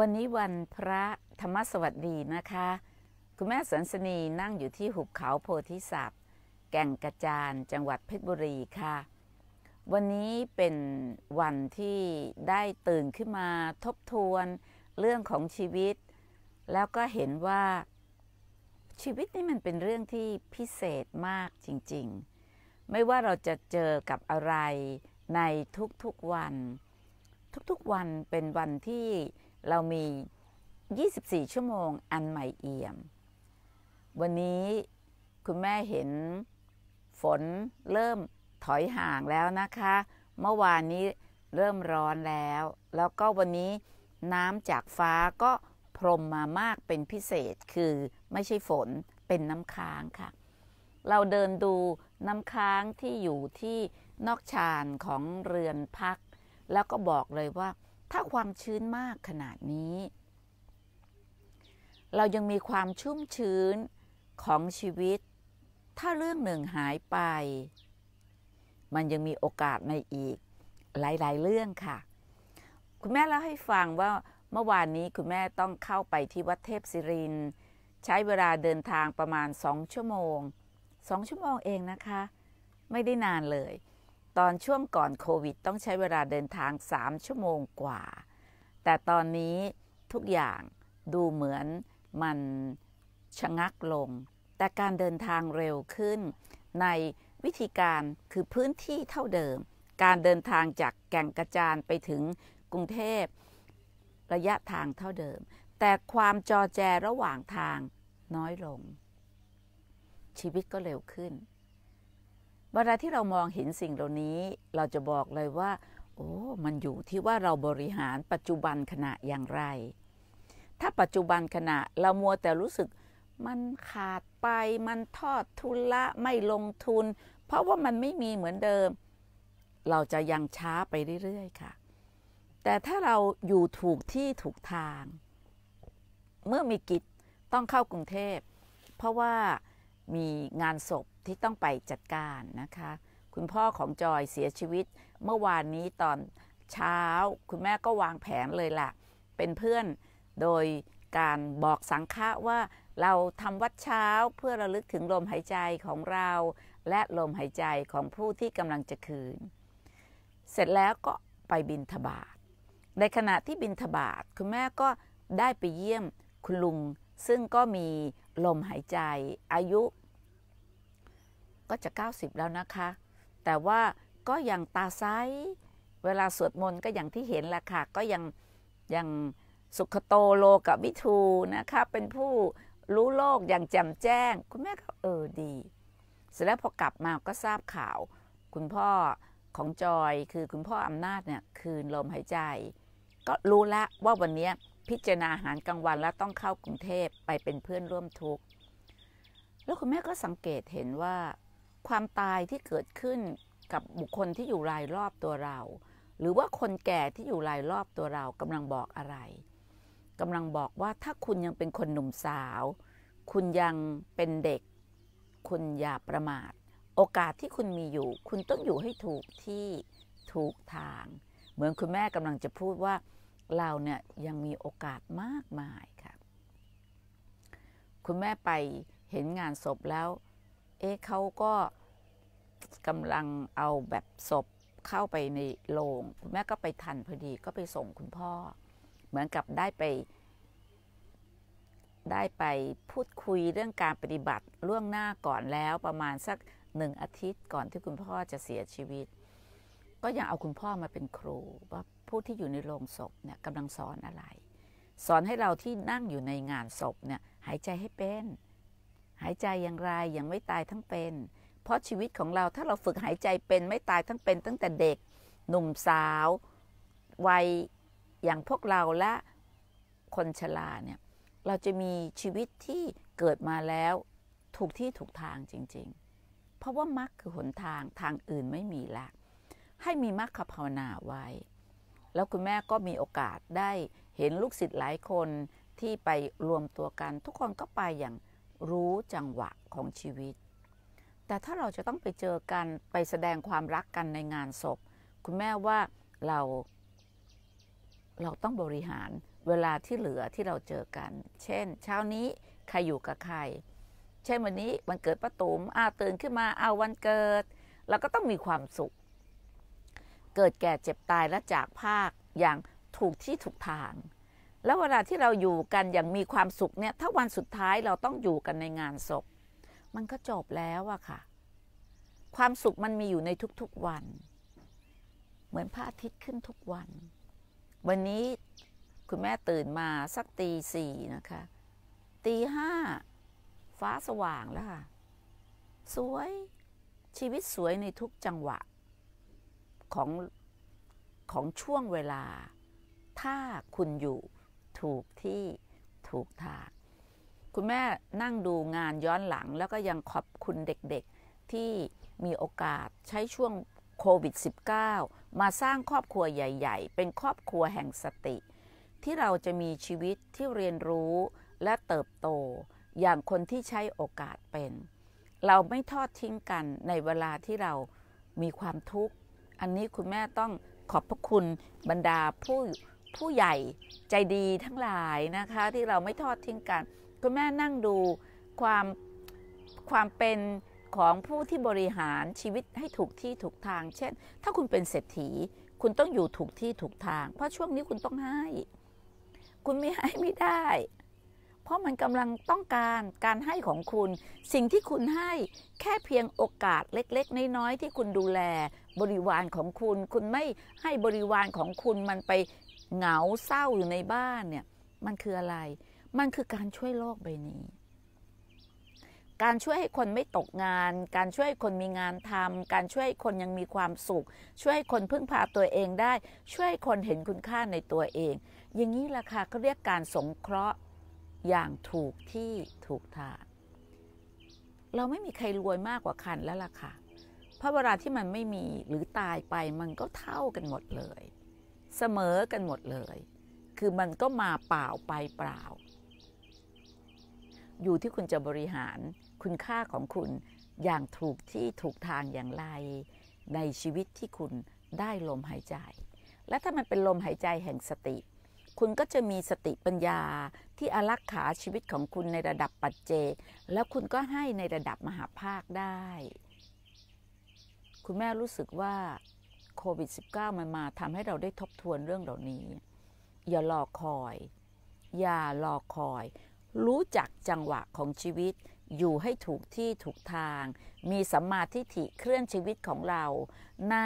วันนี้วันพระธรรมสวัสดีนะคะ คุณแม่สันสนีนั่งอยู่ที่หุบเขาโพธิสัตว์แก่งกระจานจังหวัดเพชรบุรีค่ะวันนี้เป็นวันที่ได้ตื่นขึ้นมาทบทวนเรื่องของชีวิต แล้วก็เห็นว่าชีวิตนี่มันเป็นเรื่องที่พิเศษมากจริง ๆ ไม่ว่าเราจะเจอกับอะไรในทุกๆวัน ทุกๆวันเป็นวันที่เรามี 24 ชั่วโมงอันใหม่เอี่ยม วันนี้คุณแม่เห็นฝนเริ่มถอยห่างแล้วนะคะ เมื่อวานนี้เริ่มร้อนแล้ว แล้วก็วันนี้น้ำจากฟ้าก็พรมมามากเป็นพิเศษคือไม่ใช่ฝนเป็นน้ำค้างค่ะ เราเดินดูน้ำค้างที่อยู่ที่นอกชานของเรือนพัก แล้วก็บอกเลยว่าถ้าความชื้นมากขนาดนี้ เรายังมีความชุ่มชื้นของชีวิต ถ้าเรื่องหนึ่งหายไป มันยังมีโอกาสในอีกหลาย ๆ เรื่องค่ะ คุณแม่เล่าให้ฟังว่าเมื่อวานนี้คุณแม่ต้องเข้าไปที่วัดเทพศิริน ใช้เวลาเดินทางประมาณสองชั่วโมงสองชั่วโมงเองนะคะ ไม่ได้นานเลยตอนช่วงก่อนโควิด ต้องใช้เวลาเดินทาง 3 ชั่วโมงกว่า แต่ตอนนี้ทุกอย่างดูเหมือนมันชะงักลง แต่การเดินทางเร็วขึ้นในวิธีการคือพื้นที่เท่าเดิม การเดินทางจากแก่งกระจานไปถึงกรุงเทพระยะทางเท่าเดิม แต่ความจอแจระหว่างทางน้อยลง ชีวิตก็เร็วขึ้นเวลาที่เรามองเห็นสิ่งเหล่านี้ เราจะบอกเลยว่า โอ้ มันอยู่ที่ว่าเราบริหารปัจจุบันขณะอย่างไร ถ้าปัจจุบันขณะเรามัวแต่รู้สึกมันขาดไป มันทอดทุนละไม่ลงทุน เพราะว่ามันไม่มีเหมือนเดิม เราจะยังช้าไปเรื่อยๆ ค่ะ แต่ถ้าเราอยู่ถูกที่ถูกทาง เมื่อมีกิจต้องเข้ากรุงเทพ เพราะว่ามีงานศพที่ต้องไปจัดการนะคะ คุณพ่อของจอยเสียชีวิต เมื่อวานนี้ตอนเช้า คุณแม่ก็วางแผนเลยลห่ะ เป็นเพื่อนโดยการบอกสังฆะว่าเราทำวัดเช้าเพื่อระลึกถึงลมหายใจของเรา และลมหายใจของผู้ที่กำลังจะคืน เสร็จแล้วก็ไปบินทบาทในขณะที่บินทบาทคุณแม่ก็ได้ไปเยี่ยมคุณลุงซึ่งก็มีลมหายใจอายุ ก็จะ 90 แล้วนะคะ แต่ว่าก็ยังตาซ้ายเวลาสวดมนต์ก็อย่างที่เห็นละค่ะ ก็ยังยังสุขโตโลกับวิทูนะคะ เป็นผู้รู้โลกอย่างแจ่มแจ้ง คุณแม่ก็เออดี เสร็จแล้วพอกลับมาก็ทราบข่าวคุณพ่อของจอย คือคุณพ่ออำนาจเนี่ยคืนลมหายใจ ก็รู้ละว่าวันนี้พิจารณาอาหารกลางวันแล้วต้องเข้ากรุงเทพไปเป็นเพื่อนร่วมทุกข์แล้วคุณแม่ก็สังเกตเห็นว่าความตายที่เกิดขึ้นกับบุคคลที่อยู่รายรอบตัวเรา หรือว่าคนแก่ที่อยู่รายรอบตัวเรากำลังบอกอะไรกำลังบอกว่าถ้าคุณยังเป็นคนหนุ่มสาว คุณยังเป็นเด็ก คุณอย่าประมาท โอกาสที่คุณมีอยู่ คุณต้องอยู่ให้ถูกที่ถูกทางเหมือนคุณแม่กำลังจะพูดว่าเรา เนี่ย ยังมีโอกาสมากมายค่ะ คุณแม่ไปเห็นงานศพแล้ว เอ๊ะเขาก็กำลังเอาแบบศพ เข้าไปในโรงคุณแม่ก็ไปทันพอดีก็ไปส่งคุณพ่อ เหมือนกับได้ไป ได้ไปพูดคุยเรื่องการปฏิบัติล่วงหน้าก่อนแล้วประมาณสักหนึ่งอาทิตย์ก่อนที่คุณพ่อจะเสียชีวิตก็ยังเอาคุณพ่อมาเป็นครูว่าผู้ที่อยู่ในโรงศพเนี่ยกำลังสอนอะไร สอนให้เราที่นั่งอยู่ในงานศพเนี่ยหายใจให้เป็น หายใจอย่างไรยังไม่ตายทั้งเป็น เพราะชีวิตของเราถ้าเราฝึกหายใจเป็นไม่ตายทั้งเป็นตั้งแต่เด็กหนุ่มสาว วัยอย่างพวกเราและคนชราเนี่ยเราจะมีชีวิตที่เกิดมาแล้วถูกที่ถูกทางจริง ๆ เพราะว่ามรรคคือหนทางทางอื่นไม่มีแล้วให้มีมรรคภาวนาไว้ แล้วคุณแม่ก็มีโอกาสได้เห็นลูกศิษย์หลายคนที่ไปรวมตัวกัน ทุกคนก็ไปอย่างรู้จังหวะของชีวิต แต่ถ้าเราจะต้องไปเจอกันไปแสดงความรักกันในงานศพ คุณแม่ว่าเราเราต้องบริหารเวลาที่เหลือที่เราเจอกัน เช่น เช้านี้ใครอยู่กับใครเช่นวันนี้วันเกิดป้าตุม๋มอาตื่นขึ้นมาเอาวันเกิด เราก็ต้องมีความสุขเกิดแก่เจ็บตายและจากภาคอย่างถูกที่ถูกทาง แล้วเวลาที่เราอยู่กันอย่างมีความสุขเนี่ยถ้าวันสุดท้ายเราต้องอยู่กันในงานศพมันก็จบแล้วอะค่ะความสุขมันมีอยู่ในทุกๆวัน เหมือนพระอาทิตย์ขึ้นทุกวัน วันนี้คุณแม่ตื่นมาสักตีสี่นะคะตีห้าฟ้าสว่างแล้วค่ะสวยชีวิตสวยในทุกจังหวะของของช่วงเวลาถ้าคุณอยู่ถูกที่ถูกทางคุณแม่นั่งดูงานย้อนหลังแล้วก็ยังขอบคุณเด็กๆที่มีโอกาสใช้ช่วงโควิด -19 มาสร้างครอบครัวใหญ่ๆ เป็นครอบครัวแห่งสติ ที่เราจะมีชีวิตที่เรียนรู้และเติบโต อย่างคนที่ใช้โอกาสเป็น เราไม่ทอดทิ้งกันในเวลาที่เรามีความทุกข์อันนี้คุณแม่ต้องขอบพระคุณบรรดาผู้ผู้ใหญ่ใจดีทั้งหลายนะคะ ที่เราไม่ทอดทิ้งกันคุณแม่นั่งดูความความเป็นของผู้ที่บริหารชีวิตให้ถูกที่ถูกทาง เช่น ถ้าคุณเป็นเศรษฐี คุณต้องอยู่ถูกที่ถูกทาง เพราะช่วงนี้คุณต้องให้ คุณไม่ให้ไม่ได้เพราะมันกำลังต้องการการให้ของคุณ สิ่งที่คุณให้แค่เพียงโอกาสเล็กๆ น้อยๆที่คุณดูแล บริวารของคุณ คุณไม่ให้บริวารของคุณมันไปเหงาเศร้าอยู่ในบ้านเนี่ย มันคืออะไร มันคือการช่วยโลกใบนี้ การช่วยให้คนไม่ตกงาน การช่วยคนมีงานทำ การช่วยคนยังมีความสุข ช่วยคนพึ่งพาตัวเองได้ ช่วยคนเห็นคุณค่าในตัวเอง อย่างนี้ล่ะค่ะก็เรียกการสงเคราะห์อย่างถูกที่ถูกทาง เราไม่มีใครรวยมากกว่าคันแล้วล่ะ ค่ะ เพราะเวลาที่มันไม่มีหรือตายไปมันก็เท่ากันหมดเลย เสมอ กันหมดเลย คือมันก็มาเปล่าไปเปล่า อยู่ที่คุณจะบริหารคุณค่าของคุณอย่างถูกที่ถูกทางอย่างไร ในชีวิตที่คุณได้ลมหายใจ และถ้ามันเป็นลมหายใจแห่งสติคุณก็จะมีสติปัญญาที่อารักขาชีวิตของคุณในระดับปัจเจกแล้วคุณก็ให้ในระดับมหาภาคได้ คุณแม่รู้สึกว่าโควิด -19 มันมาทำให้เราได้ทบทวนเรื่องเหล่านี้ อย่ารอคอย อย่ารอคอย รู้จักจังหวะของชีวิต อยู่ให้ถูกที่ถูกทาง มีสัมมาทิฏฐิเคลื่อนชีวิตของเรา ใน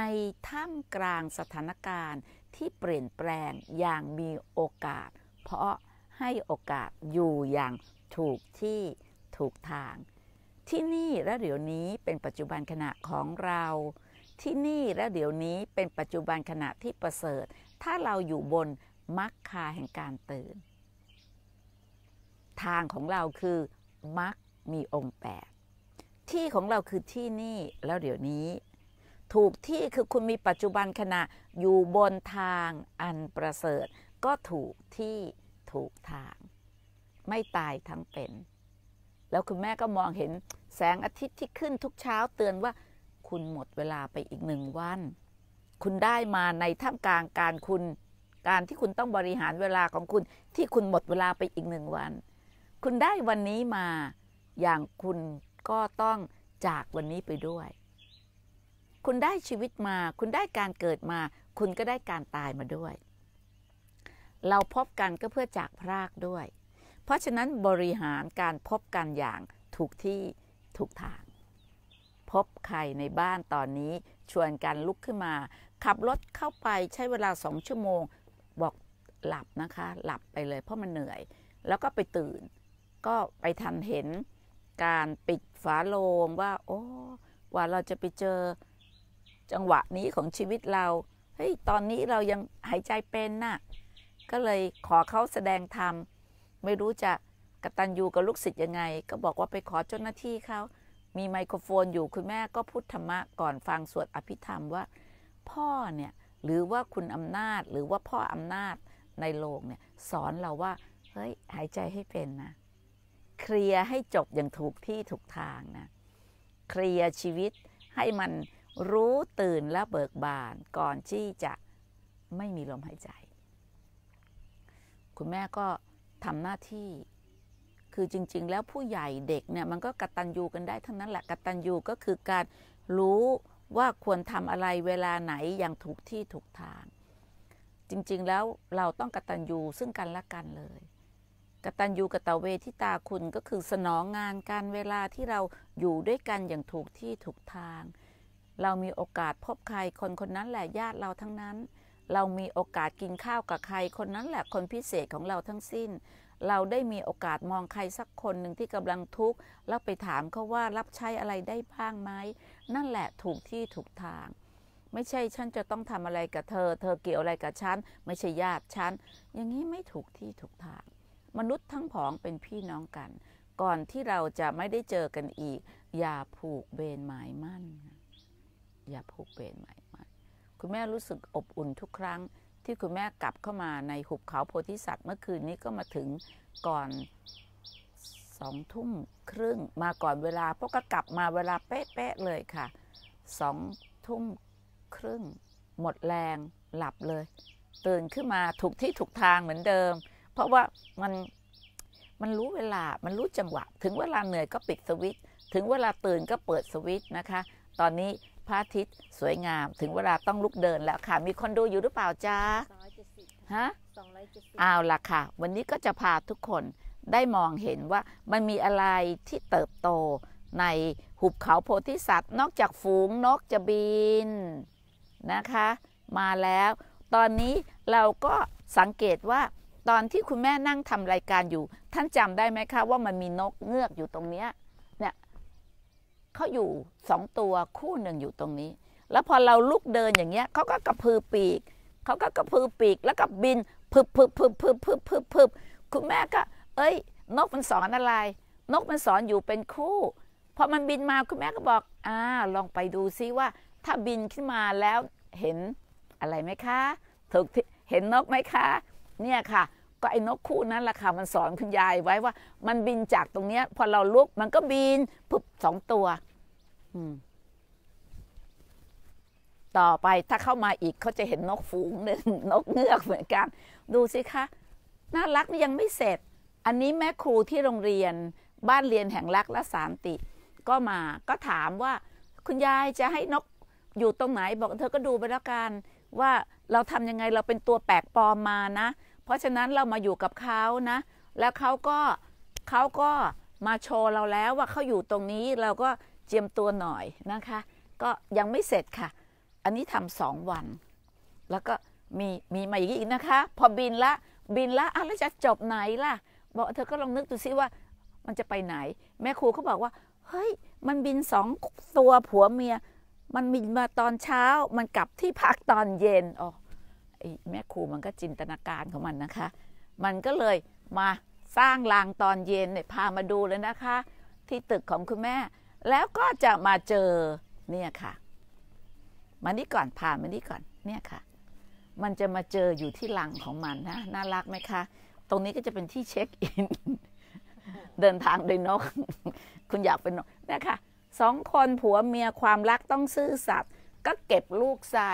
ท่ามกลางสถานการณ์ที่เปลี่ยนแปลงอย่างมีโอกาส เพราะให้โอกาสอยู่อย่างถูกที่ถูกทาง ที่นี่ และเดี๋ยวนี้เป็นปัจจุบันขณะของเรา ที่นี่ และเดี๋ยวนี้เป็นปัจจุบันขณะที่ประเสริฐ ถ้าเราอยู่บนมรรคคาแห่งการตื่น ทางของเราคือมรรคมีองค์แปดที่ของเราคือที่นี่ แล้วเดี๋ยวนี้ถูกที่คือคุณมีปัจจุบันขณะอยู่บนทางอันประเสริฐ ก็ถูกที่ถูกทาง ไม่ตายทั้งเป็น แล้วคุณแม่ก็มองเห็นแสงอาทิตย์ที่ขึ้นทุกเช้าเตือนว่า คุณหมดเวลาไปอีกหนึ่งวัน คุณได้มาในท่ามกลางการคุณการที่คุณต้องบริหารเวลาของคุณ ที่คุณหมดเวลาไปอีกหนึ่งวัน คุณได้วันนี้มาอย่างคุณก็ต้องจากวันนี้ไปด้วยคุณได้ชีวิตมา คุณได้การเกิดมา คุณก็ได้การตายมาด้วย เราพบกันก็เพื่อจากพรากด้วย เพราะฉะนั้นบริหารการพบกันอย่างถูกที่ถูกทาง พบใครในบ้านตอนนี้ ชวนกันลุกขึ้นมา ขับรถเข้าไปใช้เวลาสองชั่วโมง บอกหลับนะคะ หลับไปเลย เพราะมันเหนื่อย แล้วก็ไปตื่น ก็ไปทันเห็นการปิดฝาโลง ว่า โอ้ว่าเราจะไปเจอจังหวะนี้ของชีวิตเรา เฮ้ย ตอนนี้เรายังหายใจเป็นนะ่ะ ก็เลยขอเขาแสดงธรรม ไม่รู้จะกตัญญูกับลูกศิษย์ยังไง ก็บอกว่าไปขอเจ้าหน้าที่เขา มีไมโครโฟนอยู่คุณแม่ก็พูดธรรมะก่อนฟังสวดอภิธรรมว่า พ่อเนี่ย หรือว่าคุณอำนาจหรือว่าพ่ออำนาจในโลกเนี่ย สอนเราว่า เฮ้ยหายใจให้เป็นนะ เคลียร์ให้จบอย่างถูกที่ถูกทางนะเคลียร์ชีวิตให้มันรู้ตื่นและเบิกบานก่อนที่จะไม่มี ลม หายใจ คุณแม่ก็ทำหน้าที่ คือจริง ๆ แล้วผู้ใหญ่เด็ก เนี่ย มันก็กระตันยูกันได้ ทั้ง นั้นแหละกระตันยูก็คือการรู้ว่าควรทำอะไรเวลาไหนอย่าง ถูก ที่ถูกทาง จริง ๆแล้วเราต้องกระตันยูซึ่งกัน และกันเลย กตัญญูกตเวทิตาคุณก็คือสนองงานการเวลาที่เราอยู่ด้วยกันอย่างถูกที่ถูกทางเรามีโอกาสพบใครคนคนนั้นแหละญาติเราทั้งนั้น เรามีโอกาสกินข้าวกับใครคนนั้นแหละคนพิเศษของเราทั้งสิ้น เราได้มีโอกาสมองใครสักคนหนึ่งที่กำลังทุกข์แล้วไปถามเขาว่ารับใช้อะไรได้บ้างไหมนั่นแหละถูกที่ถูกทาง ไม่ใช่ฉันจะต้องทำอะไรกับเธอ เธอเกี่ยวอะไรกับฉันไม่ใช่ญาติฉันอย่างนี้ไม่ถูกที่ถูกทาง มนุษย์ทั้งผองเป็นพี่น้องกัน ก่อนที่เราจะไม่ได้เจอกันอีกอย่าผูกเบรหมายมั่นอย่าผูกเวรใหม่มาคุณแม่รู้สึกอบอุ่นทุกครั้ง ที่คุณแม่กลับเข้ามาในหุบเขาโพธิสัตว์เมื่อคืนนี้ก็มาถึงก่อนสองทุ่มครึ่งมาก่อนเวลาพวกก็กลับมาเวลาเป๊ะๆเลยค่ะสองทุ่มครึ่งหมดแรงหลับเลย ตื่นขึ้นมาถูกที่ถูกทางเหมือนเดิม เพราะว่ามันมันรู้เวลา มันรู้จังหวะถึงเวลาเหนื่อยก็ปิดสวิตถึงเวลาตื่นก็เปิดสวิตนะคะ ตอนนี้พระอาทิตย์สวยงามถึงเวลาต้องลุกเดินแล้วค่ะ มีคนดูอยู่หรือเปล่าจ้าฮะเอาล่ะค่ะ วันนี้ก็จะพาทุกคนได้มองเห็นว่ามันมีอะไรที่เติบโตในหุบเขาโพธิสัตว์ นอกจากฝูงนกจะบินนะคะ มาแล้ว ตอนนี้เราก็สังเกตว่าตอนที่คุณแม่นั่งทำรายการอยู่ท่านจำได้ไหมคะ ว่ามันมีนกเงือกอยู่ตรงเนี้ยเขาอยู่สองตัวคู่หนึ่งอยู่ตรงนี้ แล้วพอเราลุกเดินอย่างเงี้ย เขาก็กระพือปีก เขาก็กระพือปีก แล้วก็บินพึบพึบพึบพึบพึบพึบพึบคุณแม่ก็ เอ้ยนกมันสอนอะไร นกมันสอนอยู่เป็นคู่ พอมันบินมาคุณแม่ก็บอก อ่า ลองไปดูซิว่า ถ้าบินขึ้นมาแล้วเห็นอะไรไหมคะ ถูกเห็นนกไหมคะ เนี่ยค่ะก็ไอ้ นกคู่นั้นราคามันสอนคุณยาย ไว้ว่ามันบินจากตรงเนี้ยพอเราลุก มันก็บินปุ๊บสอง ตัวต่อไปถ้าเข้ามาอีกเขาจะ เห็นนกฝูงหนึ่งนกเงือกเหมือนกัน ดู สิ คะ น่ารัก ยังไม่เสร็จ อันนี้แม่ ครูที่โรงเรียนบ้านเรียนแห่งรักและสานติ ก็มาก็ถามว่า คุณ ยายจะให้นกอยู่ตรงไหนบอกเธอก็ดูไปแล้วกัน ว่าเราทำยังไงเราเป็นตัวแปลกปลอมมานะเพราะฉะนั้นเรามาอยู่กับเขานะ แล้วเขาก็เขาก็มาโชว์เราแล้วว่าเขาอยู่ตรงนี้เราก็เจียมตัวหน่อยนะคะ ก็ยังไม่เสร็จค่ะอันนี้ทำสองวัน แล้วก็มีมีมาอีกนะคะ พอบินละ บินละอ่ะแล้วจะจบไหนล่ะบอกเธอก็ลองนึกดูซิว่า มันจะไปไหน แม่ครูเขาบอกว่า เฮ้ย มันบินสองตัวผัวเมีย มันบินมาตอนเช้ามันกลับที่พักตอนเย็นอ๋อแม่ครูมันก็จินตนาการของมันนะคะ มันก็เลยมาสร้างรางตอนเย็นเนี่ยพามาดูเลยนะคะ ที่ตึกของคุณแม่ แล้วก็จะมาเจอเนี่ยค่ะ มานี่ก่อน พามานี่ก่อนเนี่ยค่ะ มันจะมาเจออยู่ที่หลังของมันนะ น่ารักไหมคะตรงนี้ก็จะเป็นที่เช็คอินเดินทางโดยนก คุณอยากเป็นนกนยคะสองคนผัวเมียความรักต้องซื่อสัตย์ก็เก็บลูกใส่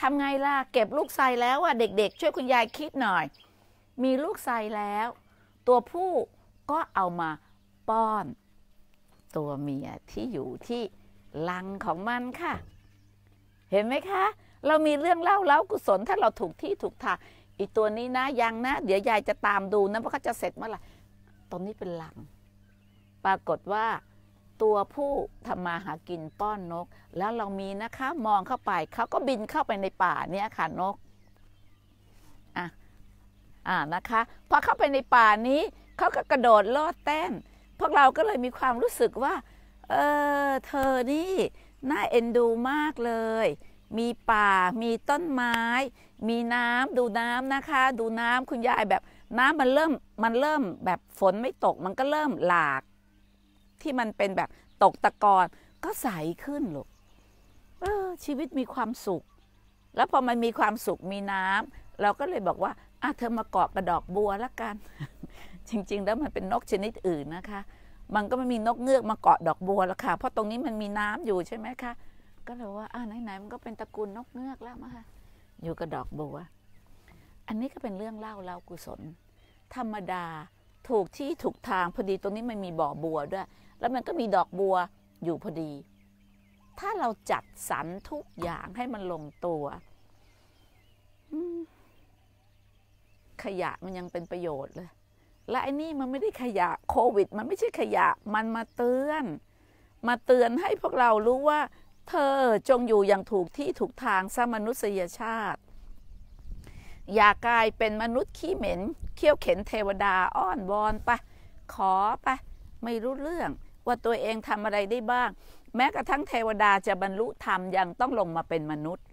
ทำไงล่ะ เก็บลูกไซแล้วอ่ะเด็ก ๆ ช่วยคุณยายคิดหน่อย มีลูกไซแล้ว ตัวผู้ก็เอามาป้อน ตัวเมียที่อยู่ที่ลังของมันค่ะ เห็นไหมคะ เรามีเรื่องเล่าเล่ากุศลถ้าเราถูกที่ถูกทางอีตัวนี้นะยังนะ เดี๋ยวยายจะตามดูนะว่าเขาจะเสร็จเมื่อไหร่ตอนนี้เป็นหลัง ปรากฏว่าตัวผู้ทำมาหากินป้อนนก แล้วเรามีนะคะมองเข้าไปเขาก็บินเข้าไปในป่าเนี่ยค่ะนก อ่ะอ่านะคะ พอเข้าไปในป่านี้ เขาก็กระโดดลอดแต้นพวกเราก็เลยมีความรู้สึกว่า เออ เธอนี่ น่าเอ็นดูมากเลย มีป่า มีต้นไม้ มีน้ำ ดูน้ำนะคะ ดูน้ำคุณยายแบบน้ำมันเริ่ม มันเริ่มแบบฝนไม่ตก มันก็เริ่มหลากที่มันเป็นแบบตกตะกอนก็ใสขึ้นลูกเออชีวิตมีความสุข แล้วพอมันมีความสุขมีน้ำ เราก็เลยบอกว่า อ่ะเธอมาเกาะกระดอกบัวละกัน จริง ๆ แล้วมันเป็นนกชนิดอื่นนะคะ มันก็ไม่มีนกเงือกมาเกาะดอกบัวละค่ะ เพราะตรงนี้มันมีน้ำอยู่ใช่ไหมคะ ก็เลยว่าอ่ะไหนๆมันก็เป็นตระกูลนกเงือกแล้วมาค่ะ อยู่กระดอกบัว อันนี้ก็เป็นเรื่องเล่าเล่ากุศล ธรรมดา ถูกที่ถูกทางพอดีตรงนี้มันมีบ่อบัวด้วยแล้วมันก็มีดอกบัวอยู่พอดี ถ้าเราจัดสรรทุกอย่างให้มันลงตัว ขยะมันยังเป็นประโยชน์เลย และไอ้นี่มันไม่ได้ขยะโควิดมันไม่ใช่ขยะ มันมาเตือน มาเตือนให้พวกเรารู้ว่า เธอจงอยู่อย่างถูกที่ถูกทางสมนุษยชาติ อย่ากลายเป็นมนุษย์ขี้เหม็นเขี้ยวเข็นเทวดาอ้อนวอนไปขอไปไม่รู้เรื่องว่าตัวเองทำอะไรได้บ้าง แม้กระทั่งเทวดาจะบรรลุธรรมยังต้องลงมาเป็นมนุษย์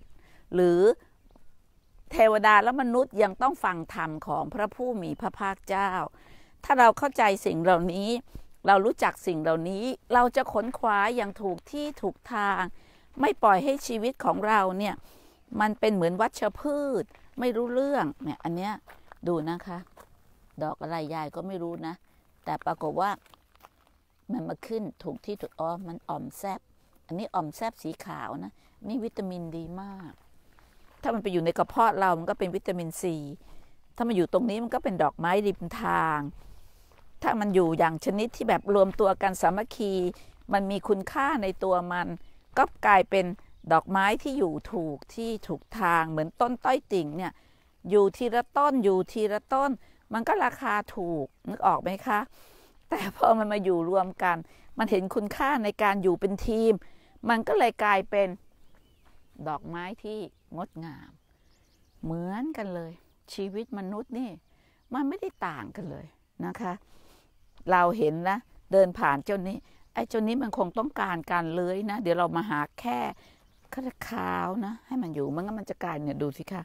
หรือเทวดาและมนุษย์ยังต้องฟังธรรมของพระผู้มีพระภาคเจ้า ถ้าเราเข้าใจสิ่งเหล่านี้ เรารู้จักสิ่งเหล่านี้เราจะขนขวาอย่างถูกที่ถูกทาง ไม่ปล่อยให้ชีวิตของเราเนี่ยมันเป็นเหมือนวัชพืช ไม่รู้เรื่องเนี่ยอันเนี้ยดูนะคะ ดอกอะไรยายก็ไม่รู้นะ แต่ปรากฏว่ามันมาขึ้นถูกที่ถูกอ้อมันอ่อมแซบ อันนี้อ่อมแซบสีขาวนะ นี่วิตามินดีมาก ถ้ามันไปอยู่ในกระเพาะเรา มันก็เป็นวิตามินซี ถ้ามันอยู่ตรงนี้มันก็เป็นดอกไม้ริมทาง ถ้ามันอยู่อย่างชนิดที่แบบรวมตัวกันสามัคคี มันมีคุณค่าในตัวมัน ก็กลายเป็นดอกไม้ที่อยู่ถูกที่ถูกทาง เหมือนต้นต้อยติ่งเนี่ย อยู่ทีละต้น อยู่ทีละต้น มันก็ราคาถูก นึกออกไหมคะแต่พอมันมาอยู่รวมกัน มันเห็นคุณค่าในการอยู่เป็นทีม มันก็เลยกลายเป็นดอกไม้ที่งดงาม เหมือนกันเลยชีวิตมนุษย์นี่ มันไม่ได้ต่างกันเลยนะคะ เราเห็นนะเดินผ่านเจ้านี้ไอ้เจ้านี้มันคงต้องการการเลื้อยนะเดี๋ยวเรามาหาแค่ขาวนะ ให้มันอยู่มันก็มันจะกลายเนี่ยดูสิคะ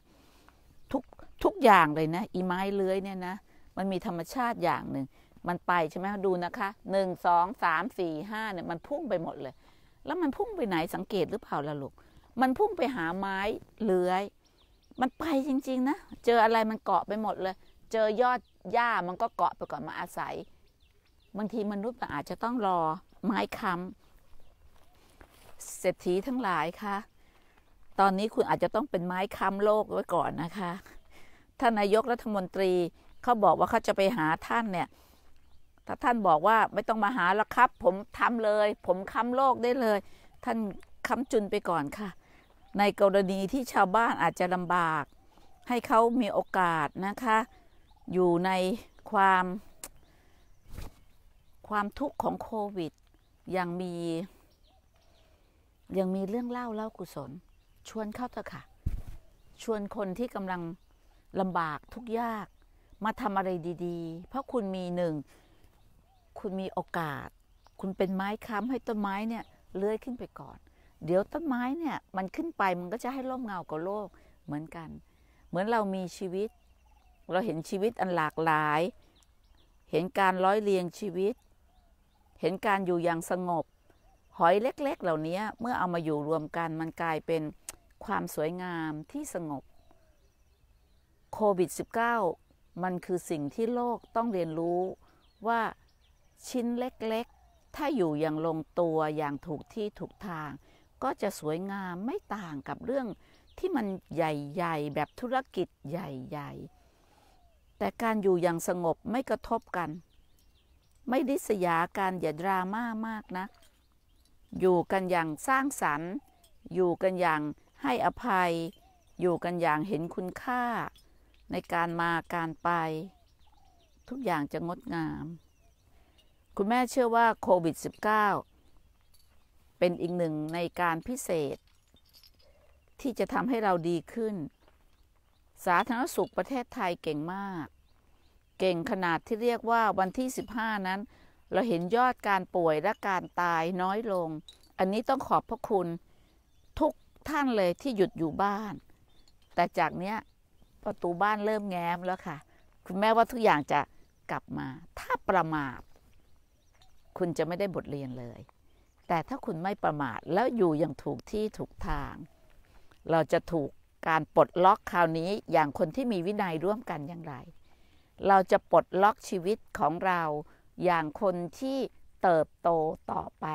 ทุกทุกอย่างเลยนะ อีไม้เลื้อยเนี่ยนะมันมีธรรมชาติอย่างหนึ่งมันไปใช่ไหมดูนะคะ หนึ่ง สอง สาม สี่ห้าเนี่ย มันพุ่งไปหมดเลย แล้วมันพุ่งไปไหนสังเกตหรือเปล่าล่ะลูก มันพุ่งไปหาไม้เลื้อยมันไปจริงๆนะ เจออะไรมันเกาะไปหมดเลย เจอยอด หญ้า มันก็เกาะไปก่อนมาอาศัย บางทีมนุษย์อาจจะต้องรอไม้ค้ำเศรษฐีทั้งหลายคะตอนนี้คุณอาจจะต้องเป็นไม้ค้ำโลกไว้ก่อนนะคะท่านนายกรัฐมนตรีเขาบอกว่าเขาจะไปหาท่านเนี่ยถ้าท่านบอกว่าไม่ต้องมาหาแล้วครับ ผมทำเลย ผมค้าโลกได้เลย ท่านค้าจุนไปก่อนค่ะ ในกรณีที่ชาวบ้านอาจจะลำบาก ให้เขามีโอกาสนะคะ อยู่ในความ ความทุกข์ของโควิด ยังมี ยังมีเรื่องเล่าเล่ากุศล ชวนเข้าเถอะค่ะ ชวนคนที่กำลังลำบากทุกยากมาทำอะไรดี ๆ เพราะคุณมีหนึ่งคุณมีโอกาส คุณเป็นไม้ค้ำให้ต้นไม้เนี่ยเลื้อยขึ้นไปก่อน เดี๋ยวต้นไม้เนี่ยมันขึ้นไปมันก็จะให้ร่มเงากับโลกเหมือนกัน เหมือนเรามีชีวิต เราเห็นชีวิตอันหลากหลาย เห็นการร้อยเรียงชีวิต เห็นการอยู่อย่างสงบ หอยเล็กๆเหล่านี้เมื่อเอามาอยู่รวมกันมันกลายเป็นความสวยงามที่สงบ โควิด -19 มันคือสิ่งที่โลกต้องเรียนรู้ว่าชิ้นเล็ก ๆ ถ้าอยู่อย่างลงตัวอย่างถูกที่ถูกทาง ก็จะสวยงามไม่ต่างกับเรื่องที่มันใหญ่ ๆ แบบธุรกิจใหญ่ ๆ แต่การอยู่อย่างสงบไม่กระทบกัน ไม่ดิสยาการอย่าดราม่ามากนะักอยู่กันอย่างสร้างสรรค์ อยู่กันอย่างให้อภัย อยู่กันอย่างเห็นคุณค่า ในการมาการไป ทุกอย่างจะงดงามคุณแม่เชื่อว่าโควิด -19 เป็นอีกหนึ่งในการพิเศษ ที่จะทำให้เราดีขึ้น สาธารณสุขประเทศไทยเก่งมาก เก่งขนาดที่เรียกว่าวันที่ 15 นั้น เราเห็นยอดการป่วยและการตายน้อยลง อันนี้ต้องขอบพระคุณทุกท่านเลยที่หยุดอยู่บ้าน แต่จากเนี้ยประตูบ้านเริ่มแง้มแล้วค่ะ คุณแม่ว่าทุกอย่างจะกลับมา ถ้าประมาทคุณจะไม่ได้บทเรียนเลย แต่ถ้าคุณไม่ประมาทแล้วอยู่อย่างถูกที่ถูกทาง เราจะถูกการปลดล็อกคราวนี้อย่างคนที่มีวินัยร่วมกันอย่างไร เราจะปลดล็อกชีวิตของเราอย่างคนที่เติบโตต่อไป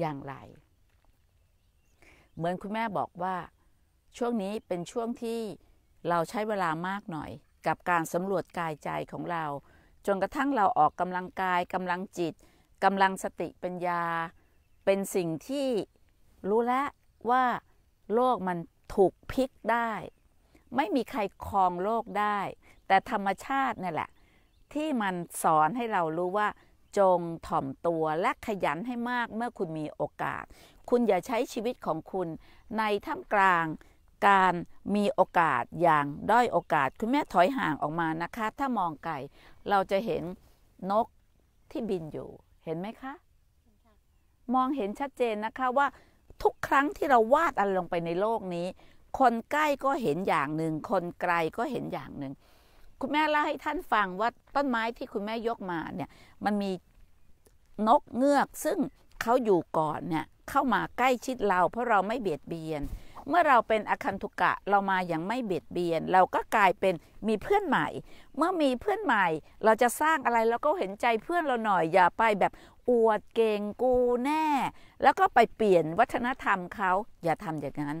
อย่างไร เหมือนคุณแม่บอกว่า ช่วงนี้เป็นช่วงที่เราใช้เวลามากหน่อย กับการสำรวจกายใจของเรา จนกระทั่งเราออกกำลังกายกำลังจิตกำลังสติปัญญาเป็นสิ่งที่รู้แล้วว่าโลกมันถูกพลิกได้ ไม่มีใครครองโลกได้ แต่ธรรมชาตินี่แหละ ที่มันสอนให้เรารู้ว่าจงถ่อมตัวและขยันให้มากเมื่อคุณมีโอกาส คุณอย่าใช้ชีวิตของคุณในท่ามกลางการมีโอกาสอย่างด้อยโอกาสคุณแม่ถอยห่างออกมานะคะ ถ้ามองไกลเราจะเห็นนกที่บินอยู่ห็นไหมคะมองเห็นชัดเจนนะคะว่าทุกครั้งที่เราวาดอะไรลงไปในโลกนี้ คนใกล้ก็เห็นอย่างหนึ่ง คนไกลก็เห็นอย่างหนึ่ง คุณแม่เล่าให้ท่านฟังว่าต้นไม้ที่คุณแม่ยกมาเนี่ยมันมีนกเงือกซึ่งเขาอยู่ก่อนเนี่ยเข้ามาใกล้ชิดเราเพราะเราไม่เบียดเบียนเมื่อเราเป็นอคันธุกะเรามาอย่างไม่เบียดเบียน เราก็กลายเป็นมีเพื่อนใหม่ เมื่อมีเพื่อนใหม่ เราจะสร้างอะไรเราก็เห็นใจเพื่อนเราหน่อยอย่าไปแบบอวดเก่งกูแน่ แล้วก็ไปเปลี่ยนวัฒนธรรมเขาอย่าทำอย่างนั้น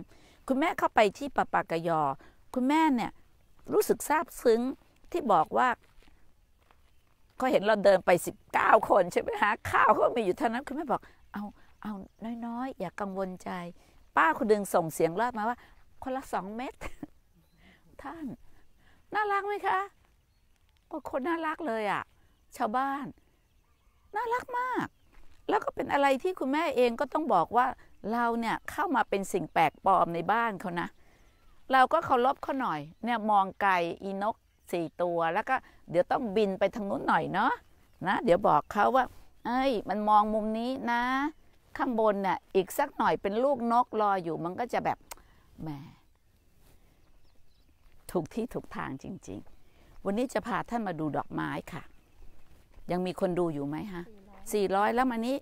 คุณแม่เข้าไปที่ปะปากยอ คุณแม่เนี่ยรู้สึกซาบซึ้งที่บอกว่าเขาเห็นเราเดินไป 19 คนใช่ไหมฮะข้าวเขามีอยู่เท่านั้น คุณแม่บอก เอาเอาน้อยๆ อย่ากังวลใจป้าคนหนึ่งส่งเสียงรอดมาว่าคนละสองเม็ดท่านน่ารักไหมคะโอ้คนน่ารักเลยอะ่ะ ชาวบ้าน น่ารักมาก แล้วก็เป็นอะไรที่คุณแม่เองก็ต้องบอกว่า เราเนี่ยเข้ามาเป็นสิ่งแปลกปลอมในบ้านเขานะ เราก็เคารพเขาหน่อย เนี่ยมองไก่อีนกสี่ตัวแล้วก็ เดี๋ยวต้องบินไปทางนู้นหน่อยเนาะนะเดี๋ยวบอกเขาว่า เอ้ยมันมองมุมนี้นะข้างบนน่ะอีกสักหน่อยเป็นลูกนกรออยู่มันก็จะแบบแหมถูกที่ถูกทางจริง ๆ วันนี้จะพาท่านมาดูดอกไม้ค่ะ ยังมีคนดูอยู่ไหมฮะสี่ร้อยแล้วมานี้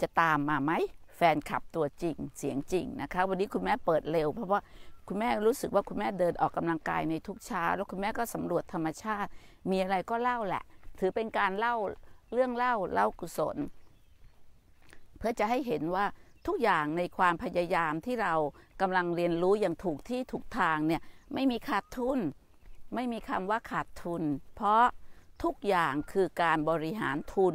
จะตามมาไหมแฟนขับตัวจริงเสียงจริงนะคะวันนี้คุณแม่เปิดเร็วเพราะว่าคุณแม่รู้สึกว่าคุณแม่เดินออกกำลังกายในทุกเช้า แล้วคุณแม่ก็สำรวจธรรมชาติ มีอะไรก็เล่าแหละ ถือเป็นการเล่าเรื่องเล่าเล่ากุศลเพื่อจะให้เห็นว่าทุกอย่างในความพยายามที่เรากำลังเรียนรู้อย่างถูกที่ถูกทางเนี่ยไม่มีขาดทุน ไม่มีคำว่าขาดทุน เพราะทุกอย่างคือการบริหารทุน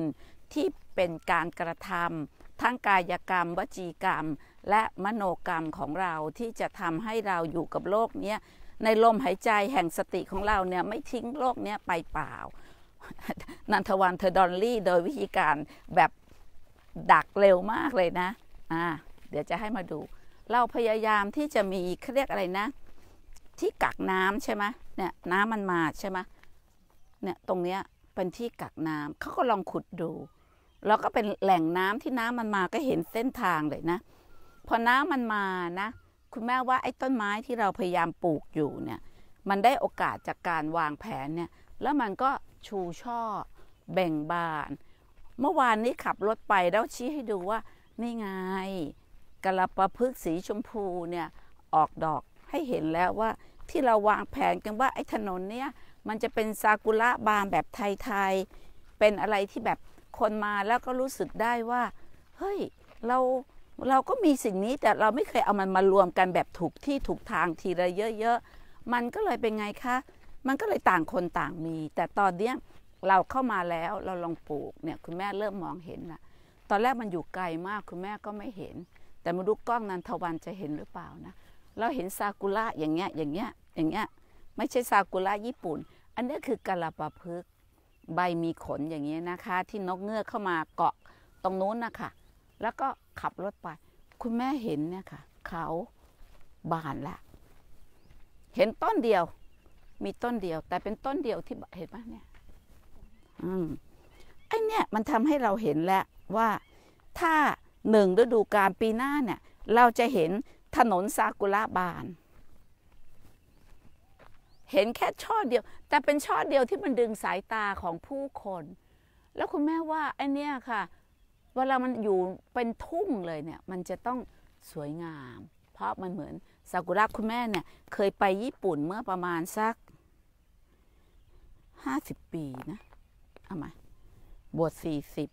ที่เป็นการกระทำทั้งกายกรรมวจีกรรม และมโนกรรมของเราที่จะทำให้เราอยู่กับโลกนี้ในลมหายใจแห่งสติของเราเนี่ยไม่ทิ้งโลกนี้ไปเปล่า นันทวันเธอดอนลี่ โดยวิธีการแบบดักเร็วมากเลยนะ อ่า เดี๋ยวจะให้มาดู เราพยายามที่จะมีเขาเรียกอะไรนะ ที่กักน้ำใช่ไหมเนี่ยน้ำมันมาใช่ไหมเนี่ยตรงเนี้ยเป็นที่กักน้ำเขาก็ลองขุดดู แล้วก็เป็นแหล่งน้ำที่น้ำมันมา ก็เห็นเส้นทางเลยนะ พอน้ำมันมา นะ คุณแม่ว่าไอ้ต้นไม้ที่เราพยายามปลูกอยู่เนี่ย มันได้โอกาสจากการวางแผนเนี่ย แล้วมันก็ชูช่อแบ่งบานเมื่อวานนี้ขับรถไปแล้วชี้ให้ดูว่านี่ไงกระปะพึกสีชมพูเนี่ยออกดอกให้เห็นแล้วว่าที่เราวางแผนกันว่าไอ้ถนนเนี่ยมันจะเป็นซากุระบานแบบไทยๆเป็นอะไรที่แบบคนมาแล้วก็รู้สึกได้ว่าเฮ้ยเราเราก็มีสิ่งนี้แต่เราไม่เคยเอามันมารวมกันแบบถูกที่ถูกทางทีละเยอะๆมันก็เลยเป็นไงคะ มันก็เลยต่างคนต่างมี แต่ตอนเนี้ยเราเข้ามาแล้วเราลองปลูกเนี่ยคุณแม่เริ่มมองเห็นละตอนแรกมันอยู่ไกลมากคุณแม่ก็ไม่เห็น แต่มาดูกล้องนันทวันจะเห็นหรือเปล่านะ เราเห็นซากุระอย่างเงี้ยอย่างเงี้ยอย่างเงี้ยไม่ใช่ซากุระญี่ปุ่น อันนี้คือกะลาปะพึกใบมีขนอย่างเงี้ยนะคะ ที่นกเงือกเข้ามาเกาะตรงนู้นนะคะแล้วก็ขับรถไปคุณแม่เห็นเนี่ยค่ะ เขาบานละเห็นต้นเดียวมีต้นเดียว แต่เป็นต้นเดียวที่เห็นปะเนี่ยอไอเนี่ยมันทำให้เราเห็นแล้วว่าถ้าหนึ่งฤดูกาลปีหน้าเนี่ย เราจะเห็นถนนซากุระบาน เห็นแค่ช่อเดียว แต่เป็นช่อเดียวที่มันดึงสายตาของผู้คน แล้วคุณแม่ว่าไอเนี่ยค่ะ เวลามันอยู่เป็นทุ่งเลยเนี่ยมันจะต้องสวยงาม เพราะมันเหมือนซากุระคุณแม่เนี่ย เคยไปญี่ปุ่นเมื่อประมาณสักห้าสิบปีนะเอามาบวชสี่สิบ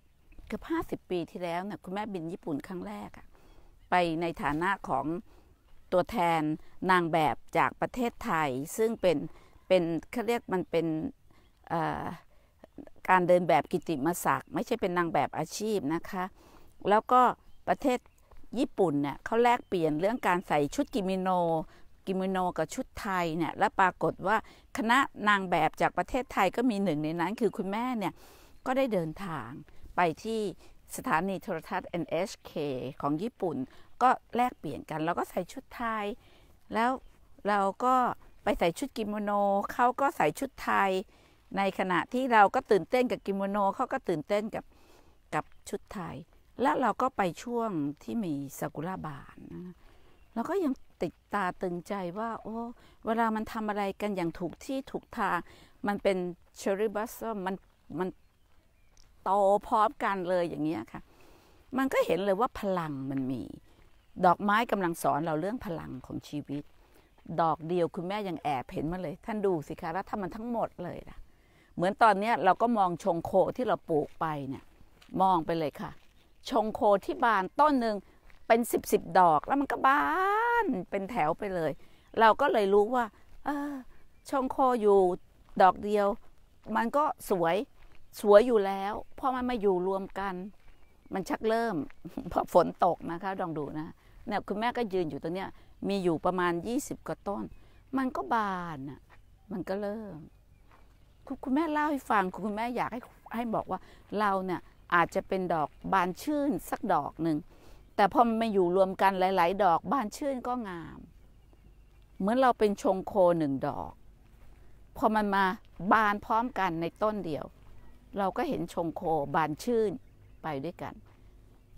เกือบห้าสิบปีที่แล้วเนี่ยคุณแม่บินญี่ปุ่นครั้งแรกอะไปในฐานะของตัวแทนนางแบบจากประเทศไทย ซึ่งเป็น เป็นเขาเรียกมันเป็นการเดินแบบกิติมศักดิ์ไม่ใช่เป็นนางแบบอาชีพนะคะ แล้วก็ประเทศญี่ปุ่นเนี่ยเขาแลกเปลี่ยนเรื่องการใส่ชุดกิมิโนกิโมโนกับชุดไทยเนี่ยและปรากฏว่าคณะนางแบบจากประเทศไทยก็มีหนึ่งในนั้นคือคุณแม่เนี่ยก็ได้เดินทางไปที่สถานีโทรทัศน์ NHK ของญี่ปุ่นก็แลกเปลี่ยนกันแล้วก็ใส่ชุดไทย แล้วเราก็ไปใส่ชุดกิโมโนเขาก็ใส่ชุดไทย ในขณะที่เราก็ตื่นเต้นกับกิโมโนเขาก็ตื่นเต้นกับ กับชุดไทย แล้วเราก็ไปช่วงที่มีซากุระบานเราก็ยังติดตาตึงใจว่า โอ้ เวลามันทำอะไรกันอย่างถูกที่ถูกทางมันเป็นเชอร์รี่บัสมันมันโตพร้อมกันเลยอย่างเงี้ยค่ะ มันก็เห็นเลยว่าพลังมันมี ดอกไม้กำลังสอนเราเรื่องพลังของชีวิต ดอกเดียวคุณแม่ยังแอบเห็นมาเลย ท่านดูสิคะแล้วถ้ามันทั้งหมดเลยนะเหมือนตอนเนี้ยเราก็มองชงโคที่เราปลูกไปเนี่ย มองไปเลยค่ะ ชงโคที่บานต้นหนึ่งเป็นสิบสิบดอกแล้วมันก็บานเป็นแถวไปเลย เราก็เลยรู้ว่าเออชงโคอยู่ดอกเดียว มันก็สวยสวยอยู่แล้วพอมันมาอยู่รวมกัน มันชักเริ่มพอฝนตกนะคะลองดูนะ เนี่ยคุณแม่ก็ยืนอยู่ตรงเนี้ย มีอยู่ประมาณิบกว่าต้น มันก็บานอ่ะมันก็เริ่มคุณแม่เล่าให้ฟังคุณแม่อยากให้ให้บอกว่าเราเนี่ยอาจจะเป็นดอกบานชื่นสักดอกหนึ่งแต่พอมันมาอยู่รวมกันหลายๆ ดอกบานชื่นก็งามเหมือนเราเป็นชงโคหนึ่งดอก พอมันมาบานพร้อมกันในต้นเดียว เราก็เห็นชงโคบานชื่นไปด้วยกัน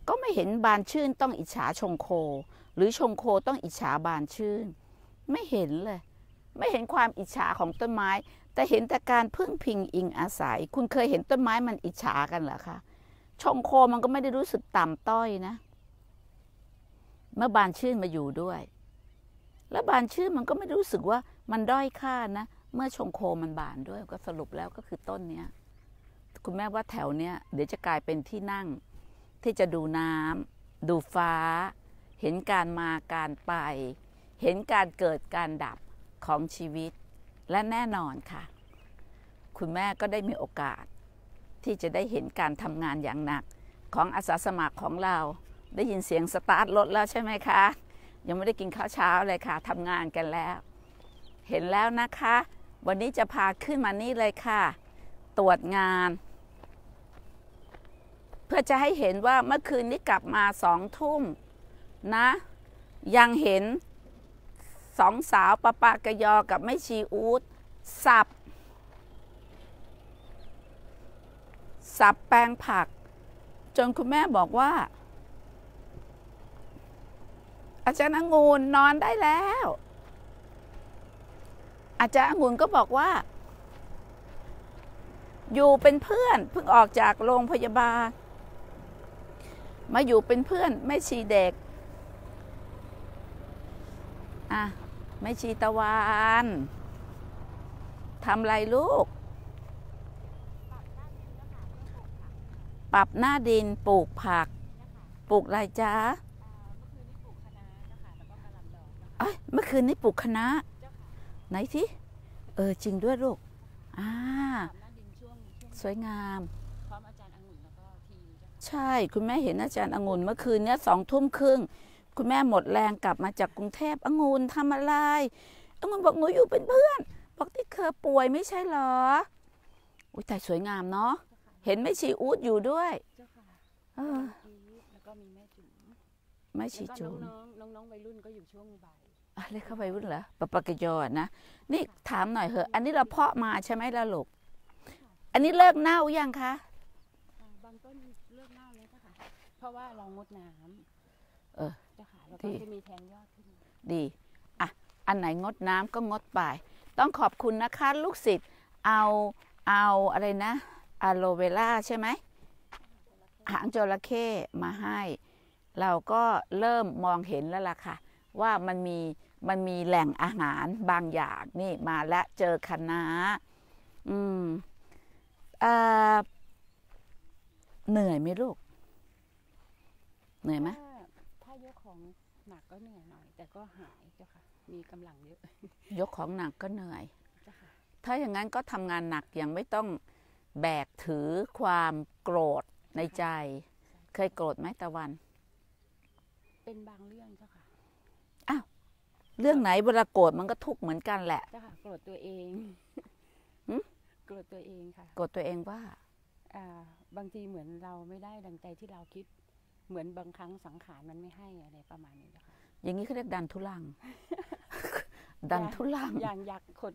ก็ไม่เห็นบานชื่น ต้องอิจฉาชงโค หรือชงโคต้องอิจฉาบานชื่น ไม่เห็นเลย ไม่เห็นความอิจฉาของต้นไม้แต่เห็นแต่การพึ่งพิงอิงอาศัย คุณเคยเห็นต้นไม้มันอิจฉากันเหรอคะชงโคมันก็ไม่ได้รู้สึกต่ำต้อยนะเมื่อบานชื่นมาอยู่ด้วย แล้วบานชื่นมันก็ไม่รู้สึกว่ามันด้อยค่านะ เมื่อชงโคมันบานด้วย ก็สรุปแล้วก็คือต้นเนี้ยคุณแม่ว่าแถวเนี้ยเดี๋ยวจะกลายเป็นที่นั่ง ที่จะดูน้ำ ดูฟ้า เห็นการมาการไป เห็นการเกิดการดับของชีวิตและแน่นอนค่ะ คุณแม่ก็ได้มีโอกาส ที่จะได้เห็นการทำงานอย่างหนัก ของอาสาสมัครของเราได้ยินเสียงสตาร์ทรถแล้วใช่ไหมคะ ยังไม่ได้กินข้าวเช้าเลยค่ะ ทำงานกันแล้ว เห็นแล้วนะคะ วันนี้จะพาขึ้นมานี่เลยค่ะ ตรวจงาน เพื่อจะให้เห็นว่าเมื่อคืนนี้กลับมาสองทุ่มนะ ยังเห็นสองสาวปะปะกะยอกับไม่ชีอูดสับ สับแปลงผัก จนคุณแม่บอกว่าอาจารย์องุ่นนอนได้แล้ว อาจารย์องุ่นก็บอกว่า อยู่เป็นเพื่อนเพิ่งออกจากโรงพยาบาล มาอยู่เป็นเพื่อนไม่ชีเด็กอะไม่ชีตะวันทำไรลูก ปรับหน้าดินปลูกผัก ปลูกอะไรจ้าเมื่อคืนนี้ปลูกคณะ ไหนี่ เออจริงด้วยลูกอ่าสวยงาม ใช่คุณแม่เห็นอาจารย์องุ่นเมื่อคืนเนี้ยสองทุ่มครึ่ง คุณแม่หมดแรงกลับมาจากกรุงเทพองุ่นทำอะไรองุ่นบอกหนูอยู่เป็นเพื่อนบอกที่เคอป่วยไม่ใช่เหรออุ้ยแต่สวยงามเนาะเห็นแม่ชีอูดอยู่ด้วยเออแล้วก็มีแม่จุ๋มแม่ชีจุ๋มน้องน้องวัยรุ่นก็อยู่ช่วงบ่ายอะไรเข้าไปวุ่นเหรอปะปะกยอนะนี่ถามหน่อยเหอะอันนี้เราเพาะมาใช่ไหมล่ะลูกอันนี้เลิกเน่ายังคะบางต้นเลิกเน่าแล้วค่ะ เพราะว่าเรางดน้ำเออจะขาคแล้วก็จะมีแทงยอดขึ้นดีอ่ะอันไหนงดน้ำก็งดไปต้องขอบคุณนะคะลูกศิษย์เอาเอาอะไรนะอะโลเวล่าใช่ไหมหางจระเข้มาให้ เราก็เริ่มมองเห็นแล้วล่ะค่ะว่ามันมี มันมีแหล่งอาหารบางอย่างนี่มาและเจอคณะอืมอเหนื่อยไหมลูกเหนื่อยไหมถ้ายกของหนักก็เหนื่อยหน่อยแต่ก็หายเจ้าค่ะมีกำลังเยอะยกของหนักก็เหนื่อยถ้าอย่างนั้นก็ทำงานหนักยังไม่ต้องแบกถือความโกรธในใจ เคยโกรธไหมตะวัน เป็นบางเรื่องเจ้าค่ะอ้าวเรื่องไหนเวลาโกรธมันก็ทุกข์เหมือนกันแหละจ้าค่ะโกรธตัวเองโกรธตัวเองค่ะโกรธตัวเองว่า บางทีเหมือนเราไม่ได้ดังใจที่เราคิด เหมือนบางครั้งสังขารมันไม่ให้อะไรประมาณนี้ค่ะอย่างนี้เขาเรียกดันทุลังดันทุลังอย่างอยากขด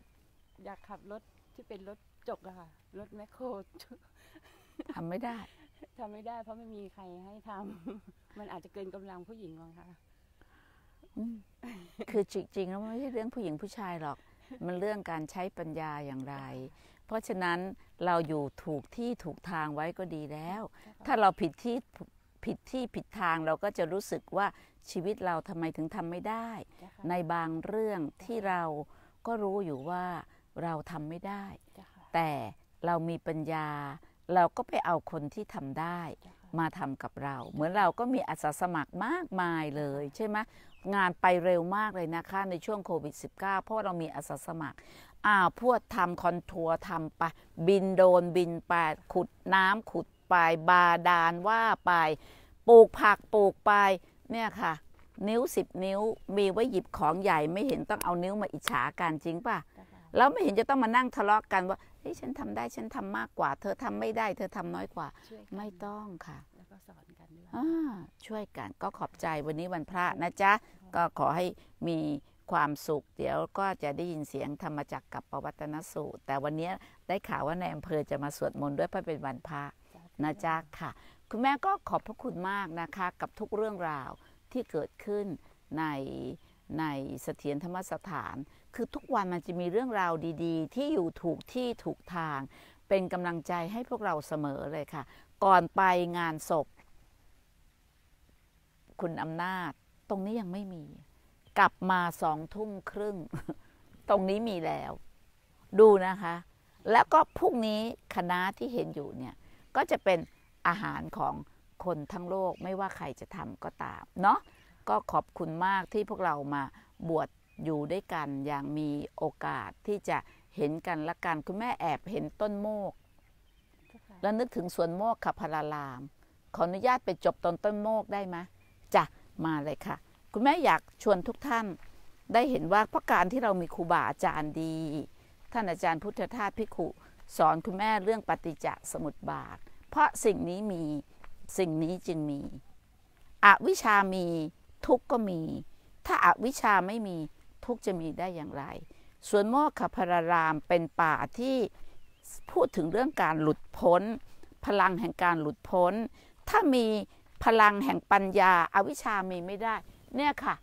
อยากขับรถที่เป็นรถจกอะค่ะ รถแมคโครทำไม่ได้ ทำไม่ได้ เพราะไม่มีใครให้ทำ มันอาจจะเกินกำลังผู้หญิงมั้งคะคือจริงๆแล้วมันไม่ใช่เรื่องผู้หญิงผู้ชายหรอก มันเรื่องการใช้ปัญญาอย่างไร เพราะฉะนั้นเราอยู่ถูกที่ถูกทางไว้ก็ดีแล้ว ถ้าเราผิดที่ผิดที่ผิดทางเราก็จะรู้สึกว่าชีวิตเราทำไมถึงทำไม่ได้ ในบางเรื่องที่เราก็รู้อยู่ว่าเราทำไม่ได้ แต่เรามีปัญญา เราก็ไปเอาคนที่ทำได้มาทำกับเรา เหมือนเราก็มีอาสาสมัครมากมายเลยใช่ไหมงานไปเร็วมากเลยนะคะในช่วงโควิด -19 เพราะาเรามีอาสาสมัคร อ่าพวดทำคอนทัวร์ทำไปบินโดนบินไปขุดน้ำขุดไปบาดานว่าไป ปลูกผักปลูกไป เนี่ยค่ะ นิ้วสิบนิ้วมีไว้หยิบของใหญ่ไม่เห็นต้องเอานิ้วมาอิจฉากันจริงป่ะ แล้วไม่เห็นจะต้องมานั่งทะเลาะกกันว่าเฮ้ยฉันทำได้ ฉันทำมากกว่า เธอทำไม่ได้ เธอทำน้อยกว่าไม่ต้องค่ะสอนกันด้วยช่วยกันก็ขอบใจวันนี้วันพระ นะจ๊ะก็ขอให้มีความสุข เดี๋ยวก็จะได้ยินเสียงธรรมจักกับปวัตนสูตรแต่วันนี้ได้ข่าวว่าในอำเภอจะมาสวดมนต์ด้วยเพราะเป็นวันพระ นะจ๊ะค่ะ คุณแม่ก็ขอบพระคุณมากนะคะ กับทุกเรื่องราวที่เกิดขึ้นในในเสถียรธรรมสถาน คือทุกวันมันจะมีเรื่องราวดี ๆ ที่อยู่ถูกที่ถูกทาง เป็นกำลังใจให้พวกเราเสมอเลยค่ะก่อนไปงานศพ คุณอำนาจตรงนี้ยังไม่มี กลับมาสองทุ่มครึ่ง ตรงนี้มีแล้ว ดูนะคะ แล้วก็พรุ่งนี้คณะที่เห็นอยู่เนี่ย ก็จะเป็นอาหารของคนทั้งโลก ไม่ว่าใครจะทำก็ตาม เนาะก็ขอบคุณมากที่พวกเรามาบวชอยู่ด้วยกัน อย่างมีโอกาสที่จะเห็นกันละกัน คุณแม่แอบเห็นต้นโมกแล้วนึกถึงสวนโมกขับพาราราม ขออนุญาตไปจบตอนต้นโมกได้ไหมจ้ะมาเลยค่ะ คุณแม่อยากชวนทุกท่านได้เห็นว่าเพราะการที่เรามีครูบาอาจารย์ดี ท่านอาจารย์พุทธทาสพิขุ สอนคุณแม่เรื่องปฏิจจสมุตบาท เพราะสิ่งนี้มีสิ่งนี้จึงมีอวิชามีทุกก็มี ถ้าอาวิชาไม่มีทุกจะมีได้อย่างไรสวนโมกขพรารามเป็นป่าที่พูดถึงเรื่องการหลุดพ้น พลังแห่งการหลุดพ้น ถ้ามีพลังแห่งปัญญาอาวิชามีไม่ได้ เนี่ยค่ะ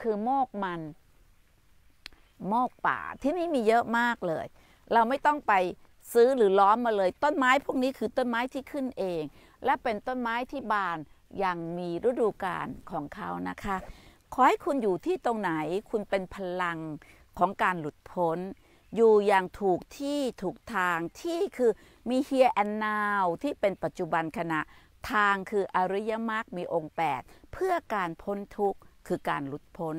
คือโมกมันโมกป่าที่นี่มีเยอะมากเลย เราไม่ต้องไปซื้อหรือล้อมมาเลย ต้นไม้พวกนี้คือต้นไม้ที่ขึ้นเอง และเป็นต้นไม้ที่บานอย่างมีฤดูกาลของเขานะคะขอให้คุณอยู่ที่ตรงไหนคุณเป็นพลังของการหลุดพ้นอยู่อย่างถูกที่ถูกทางที่คือมี here and now ที่เป็นปัจจุบันขณะทางคืออริยมรรคมีองค์ 8 เพื่อการพ้นทุกข์ คือการหลุดพ้น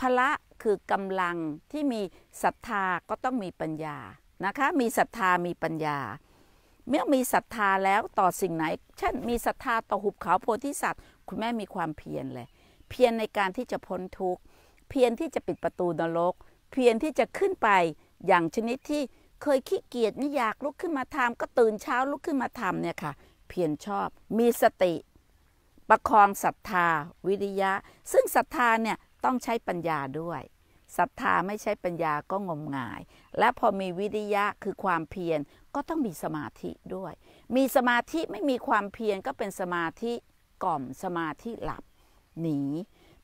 พละคือกำลังที่มีศรัทธาก็ต้องมีปัญญา นะคะมีศรัทธามีปัญญา เมื่อมีศรัทธาแล้วต่อสิ่งไหน เช่นมีศรัทธาต่อหุบเขาโพธิสัตว์ คุณแม่มีความเพียรเลย เพียรในการที่จะพ้นทุกข์เพียรที่จะปิดประตูนรกเพียรที่จะขึ้นไปอย่างชนิดที่เคยขี้เกียจไม่อยากลุกขึ้นมาทำก็ตื่นเช้าลุกขึ้นมาทำเนี่ยค่ะเพียรชอบมีสติประคองศรัทธา วิริยะ ซึ่งศรัทธาเนี่ยต้องใช้ปัญญาด้วยศรัทธาไม่ใช้ปัญญาก็งมงาย และพอมีวิริยะคือความเพียรก็ต้องมีสมาธิด้วย มีสมาธิไม่มีความเพียรก็เป็นสมาธิกล่อมสมาธิหลับหนี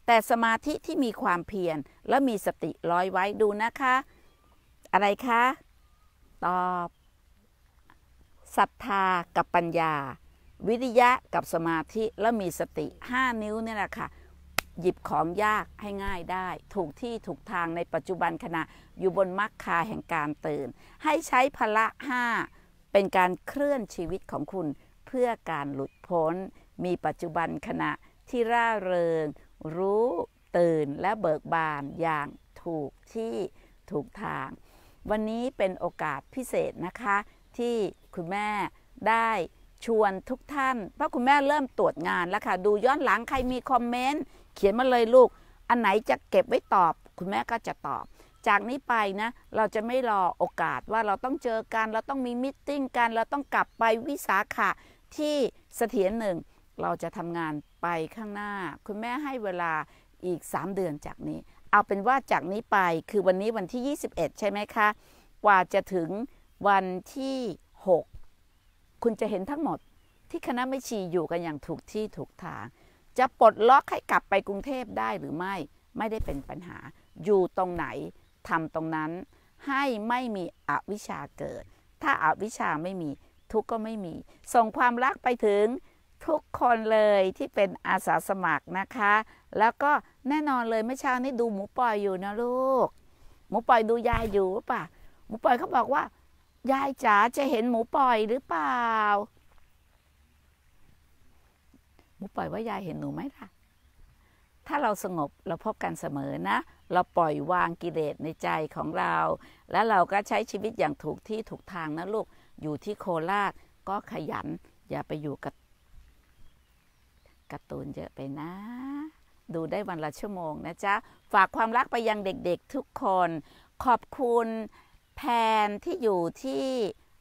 แต่สมาธิที่มีความเพียรและมีสติร้อยไว้ดูนะคะอะไรคะ ตอบ ศรัทธากับปัญญา วิริยะ กับสมาธิและมีสติ 5 นิ้วนี่แหละค่ะหยิบของยากให้ง่ายได้ถูกที่ถูกทางในปัจจุบันขณะอยู่บนมรรคาแห่งการตื่น ให้ใช้พละห้าเป็นการเคลื่อนชีวิตของคุณ เพื่อการหลุดพ้นมีปัจจุบันขณะที่ร่าเริง รู้ตื่นและเบิกบานอย่างถูกที่ถูกทางวันนี้เป็นโอกาสพิเศษนะคะที่คุณแม่ได้ชวนทุกท่านเพราะคุณแม่เริ่มตรวจงานแล้วค่ะดูย้อนหลังใครมีคอมเมนต์เขียนมาเลยลูกอันไหนจะเก็บไว้ตอบคุณแม่ก็จะตอบจากนี้ไปนะเราจะไม่รอโอกาสว่าเราต้องเจอกันเราต้องมีมิ팅กันเราต้องกลับไปวิสาขะที่เสถียรหนึ่งเราจะทำงานไปข้างหน้าคุณแม่ให้เวลาอีก3เดือนจากนี้เอาเป็นว่าจากนี้ไปคือวันนี้วันที่ 21 ใช่ไหมคะ กว่าจะถึงวันที่ 6 คุณจะเห็นทั้งหมดที่คณะไม่ชีอยู่กันอย่างถูกที่ถูกทางจะปลดล็อกให้กลับไปกรุงเทพได้หรือไม่ไม่ได้เป็นปัญหา อยู่ตรงไหนทำตรงนั้น ให้ไม่มีอวิชชาเกิด ถ้าอาวิชชาไม่มีทุกก็ไม่มีส่งความรักไปถึงทุกคนเลยที่เป็นอาสาสมัครนะคะ แล้วก็แน่นอนเลยเมื่อเช้านี้ดูหมูป่อยอยู่นะลูก หมูป่อยดูยายอยู่หรือเปล่าหมูป่อยเขาบอกว่า ยายจ๋าจะเห็นหมูป่อยหรือเปล่า หมูป่อยว่ายายเห็นหนูไหมล่ะ ถ้าเราสงบเราพบกันเสมอนะ เราปล่อยวางกิเลสในใจของเรา แล้วเราก็ใช้ชีวิตอย่างถูกที่ถูกทางนะลูก อยู่ที่โคราชก็ขยัน อย่าไปอยู่กับการ์ตูนเยอะไปนะ ดูได้วันละชั่วโมงนะจ๊ะ ฝากความรักไปยังเด็กๆทุกคน ขอบคุณแพนที่อยู่ที่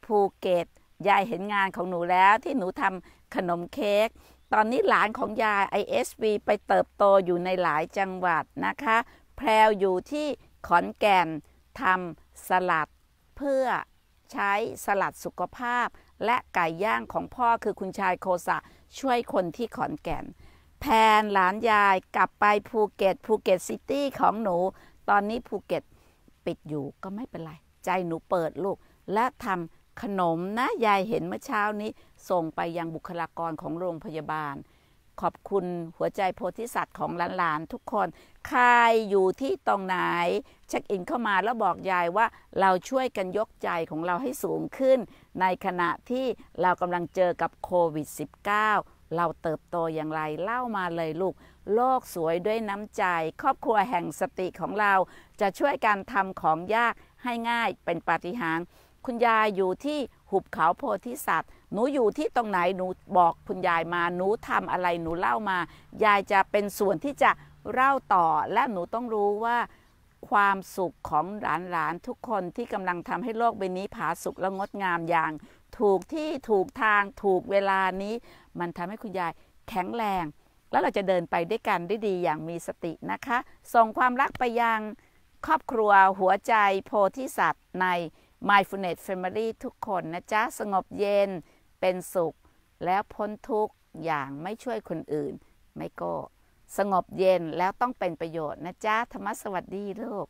ภูเก็ต ยายเห็นงานของหนูแล้ว ที่หนูทำขนมเค้ก ตอนนี้หลานของยาย ISV ไปเติบโตอยู่ในหลายจังหวัดนะคะ แพรวอยู่ที่ขอนแก่น ทำสลัดเพื่อใช้สลัดสุขภาพ และไก่ย่างของพ่อคือคุณชายโคสะช่วยคนที่ขอนแก่นแพนหลานยายกลับไปภูเก็ตภูเก็ตซิตี้ของหนู ตอนนี้ภูเก็ตปิดอยู่ก็ไม่เป็นไร ใจหนูเปิดลูก และทำขนมนะยายเห็นเมื่อเช้านี้ส่งไปยังบุคลากรของโรงพยาบาลขอบคุณหัวใจโพธิสัตว์ของหลานๆทุกคนใครอยู่ที่ตรงไหนเช็คอินเข้ามาแล้วบอกยายว่าเราช่วยกันยกใจของเราให้สูงขึ้นในขณะที่เรากำลังเจอกับโควิด -19 เราเติบโตอย่างไรเล่ามาเลยลูก โลกสวยด้วยน้ำใจ ครอบครัวแห่งสติของเรา จะช่วยการทำของยากให้ง่ายเป็นปาฏิหาริย์คุณยายอยู่ที่หุบเขาโพธิสัตว์หนูอยู่ที่ตรงไหนหนูบอกคุณยายมา หนูทำอะไรหนูเล่ามา ยายจะเป็นส่วนที่จะเล่าต่อ และหนูต้องรู้ว่าความสุขของหลานๆทุกคนที่กำลังทำให้โลกใบนี้ผาสุขและงดงามอย่าง ถูกที่ถูกทางถูกเวลานี้ มันทำให้คุณยายแข็งแรง แล้วเราจะเดินไปด้วยกันได้ดีอย่างมีสตินะคะส่งความรักไปยังครอบครัวหัวใจโพธิสัตว์ใน Mindfulness Family ทุกคนนะจ๊ะสงบเย็นเป็นสุขแล้วพ้นทุกข์อย่างไม่ช่วยคนอื่น ไม่ก็สงบเย็นแล้วต้องเป็นประโยชน์นะจ๊ะธรรมสวัสดีลูก